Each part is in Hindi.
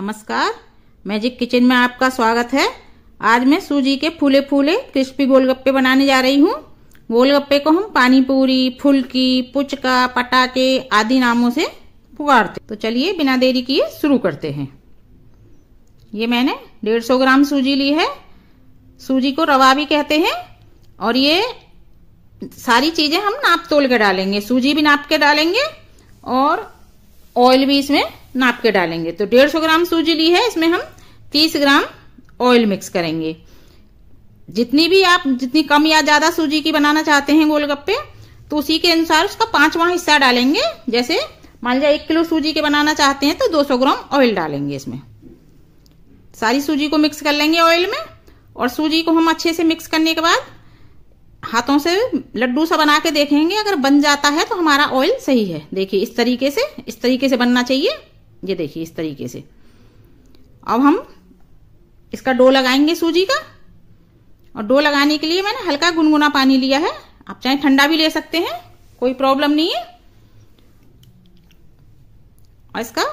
नमस्कार मैजिक किचन में आपका स्वागत है आज मैं सूजी के फूले फूले क्रिस्पी गोलगप्पे बनाने जा रही हूँ गोलगप्पे को हम पानी पूरी फुल्की पुचका पटाखे आदि नामों से पुकारते तो चलिए बिना देरी किए शुरू करते हैं ये मैंने 150 ग्राम सूजी ली है सूजी को रवा भी कहते हैं और ये सारी चीज़ें हम नाप तोल के डालेंगे सूजी भी नाप के डालेंगे और ऑयल भी इसमें नाप के डालेंगे तो 150 ग्राम सूजी ली है इसमें हम 30 ग्राम ऑयल मिक्स करेंगे जितनी भी आप जितनी कम या ज्यादा सूजी की बनाना चाहते हैं गोलगप्पे तो उसी के अनुसार उसका पांचवा हिस्सा डालेंगे जैसे मान लिया एक किलो सूजी के बनाना चाहते हैं तो 200 ग्राम ऑयल डालेंगे इसमें सारी सूजी को मिक्स कर लेंगे ऑयल में और सूजी को हम अच्छे से मिक्स करने के बाद हाथों से लड्डू सा बना के देखेंगे अगर बन जाता है तो हमारा ऑयल सही है देखिए इस तरीके से इस तरीके से बनना चाहिए ये देखिए इस तरीके से अब हम इसका डो लगाएंगे सूजी का और डो लगाने के लिए मैंने हल्का गुनगुना पानी लिया है आप चाहे ठंडा भी ले सकते हैं कोई प्रॉब्लम नहीं है और इसका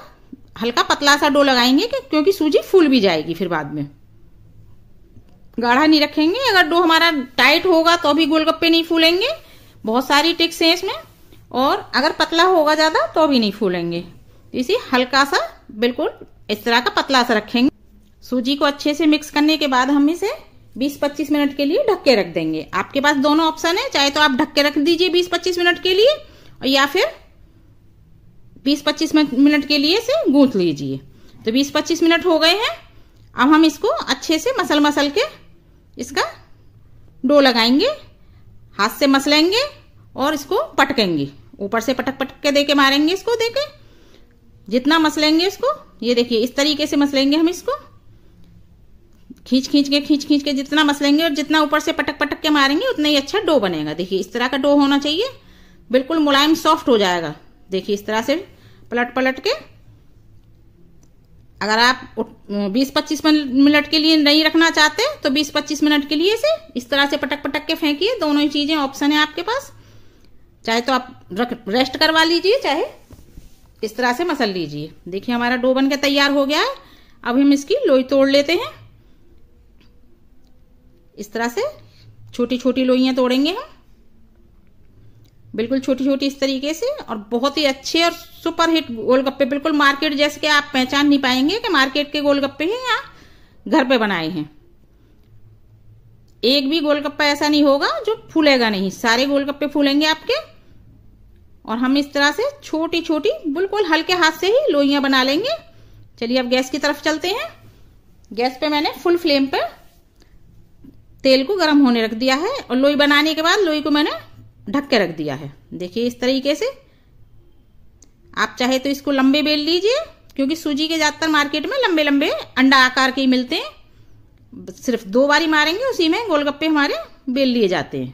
हल्का पतला सा डो लगाएंगे क्योंकि सूजी फूल भी जाएगी फिर बाद में गाढ़ा नहीं रखेंगे अगर डो हमारा टाइट होगा तो भी गोलगप्पे नहीं फूलेंगे बहुत सारी टिक्स हैं इसमें और अगर पतला होगा ज़्यादा तो भी नहीं फूलेंगे इसे हल्का सा बिल्कुल इस तरह का पतला सा रखेंगे सूजी को अच्छे से मिक्स करने के बाद हम इसे 20-25 मिनट के लिए ढक के रख देंगे आपके पास दोनों ऑप्शन है चाहे तो आप ढक के रख दीजिए 20-25 मिनट के लिए या फिर 20-25 मिनट के लिए इसे गूंथ लीजिए तो 20-25 मिनट हो गए हैं अब हम इसको अच्छे से मसल मसल के इसका डो लगाएंगे हाथ से मसलेंगे और इसको पटकेंगे ऊपर से पटक पटक के दे के मारेंगे इसको देके जितना जितना मसलेंगे इसको ये देखिए इस तरीके से मसलेंगे हम इसको खींच खींच के खींच खींच के जितना मसलेंगे और जितना ऊपर से पटक पटक के मारेंगे उतना ही अच्छा डो बनेगा देखिए इस तरह का डो होना चाहिए बिल्कुल मुलायम सॉफ्ट हो जाएगा देखिए इस तरह से पलट पलट के अगर आप 20-25 मिनट के लिए नहीं रखना चाहते तो 20-25 मिनट के लिए इसे इस तरह से पटक पटक के फेंकिए दोनों ही चीज़ें ऑप्शन है आपके पास चाहे तो आप रख रेस्ट करवा लीजिए चाहे इस तरह से मसल लीजिए देखिए हमारा डो बन के तैयार हो गया है अब हम इसकी लोई तोड़ लेते हैं इस तरह से छोटी छोटी लोइया तोड़ेंगे हम बिल्कुल छोटी छोटी इस तरीके से और बहुत ही अच्छे और हिट गोलगप्पे बिल्कुल मार्केट जैसे कि आप पहचान नहीं पाएंगे कि मार्केट के गोलगप्पे हैं या घर पे बनाए हैं एक भी गोलगप्पा ऐसा नहीं होगा जो फूलेगा नहीं सारे गोलगप्पे फूलेंगे आपके और हम इस तरह से छोटी छोटी बिल्कुल हल्के हाथ से ही लोहिया बना लेंगे चलिए अब गैस की तरफ चलते हैं गैस पे मैंने फुल फ्लेम पर तेल को गर्म होने रख दिया है और लोई बनाने के बाद लोई को मैंने ढक के रख दिया है देखिए इस तरीके से आप चाहे तो इसको लंबे बेल लीजिए क्योंकि सूजी के ज़्यादातर मार्केट में लंबे लंबे अंडा आकार के ही मिलते हैं सिर्फ दो बारी मारेंगे उसी में गोलगप्पे हमारे बेल लिए जाते हैं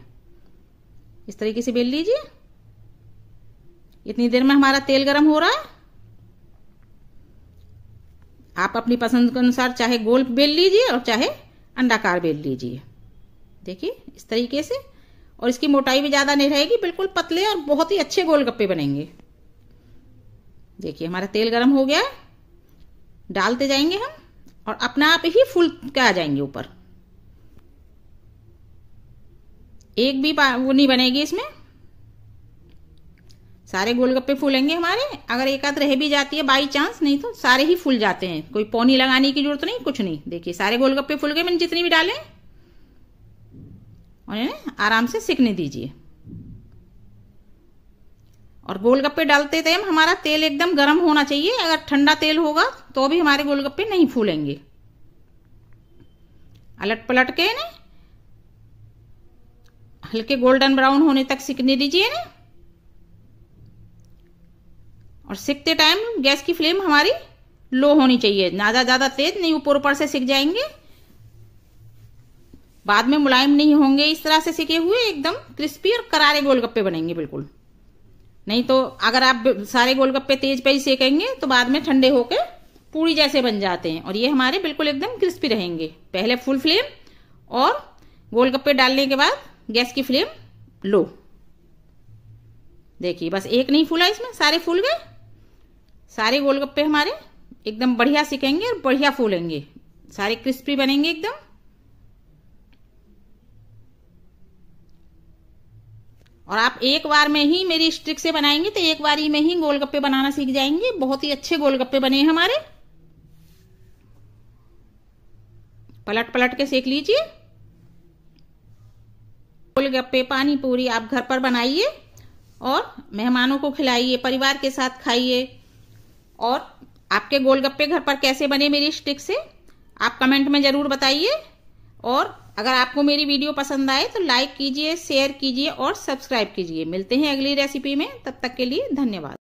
इस तरीके से बेल लीजिए इतनी देर में हमारा तेल गर्म हो रहा है आप अपनी पसंद के अनुसार चाहे गोल बेल लीजिए और चाहे अंडाकार बेल लीजिए देखिए इस तरीके से और इसकी मोटाई भी ज़्यादा नहीं रहेगी बिल्कुल पतले और बहुत ही अच्छे गोलगप्पे बनेंगे देखिए हमारा तेल गर्म हो गया है डालते जाएंगे हम और अपना आप ही फूल के आ जाएंगे ऊपर एक भी वो नहीं बनेगी इसमें सारे गोलगप्पे फूलेंगे हमारे अगर एक आध रह भी जाती है बाई चांस नहीं तो सारे ही फूल जाते हैं कोई पौनी लगाने की जरूरत नहीं कुछ नहीं देखिए सारे गोलगप्पे फूल गए मैंने जितनी भी डाले और आराम से सिकने दीजिए और गोलगप्पे डालते टाइम हमारा तेल एकदम गर्म होना चाहिए अगर ठंडा तेल होगा तो भी हमारे गोलगप्पे नहीं फूलेंगे अलट पलट के ने हल्के गोल्डन ब्राउन होने तक सिकने दीजिए ना और सिकते टाइम गैस की फ्लेम हमारी लो होनी चाहिए ज़्यादा ज़्यादा तेज नहीं ऊपर ऊपर से सिक जाएंगे बाद में मुलायम नहीं होंगे इस तरह से सिके हुए एकदम क्रिस्पी और करारे गोलगप्पे बनेंगे बिल्कुल नहीं तो अगर आप सारे गोलगप्पे तेज पे ही सेकेंगे तो बाद में ठंडे होके पूरी जैसे बन जाते हैं और ये हमारे बिल्कुल एकदम क्रिस्पी रहेंगे पहले फुल फ्लेम और गोलगप्पे डालने के बाद गैस की फ्लेम लो देखिए बस एक नहीं फूला इसमें सारे फूल गए सारे गोलगप्पे हमारे एकदम बढ़िया सिकेंगे और बढ़िया फूलेंगे सारे क्रिस्पी बनेंगे एकदम और आप एक बार में ही मेरी स्ट्रिक से बनाएंगे तो एक ही में ही गोलगप्पे बनाना सीख जाएंगे बहुत ही अच्छे गोलगप्पे बने हमारे पलट पलट के सेक लीजिए गोलगप्पे पानी पूरी आप घर पर बनाइए और मेहमानों को खिलाइए परिवार के साथ खाइए और आपके गोलगप्पे घर पर कैसे बने मेरी स्टिक से आप कमेंट में ज़रूर बताइए और अगर आपको मेरी वीडियो पसंद आए तो लाइक कीजिए शेयर कीजिए और सब्सक्राइब कीजिए मिलते हैं अगली रेसिपी में तब तक के लिए धन्यवाद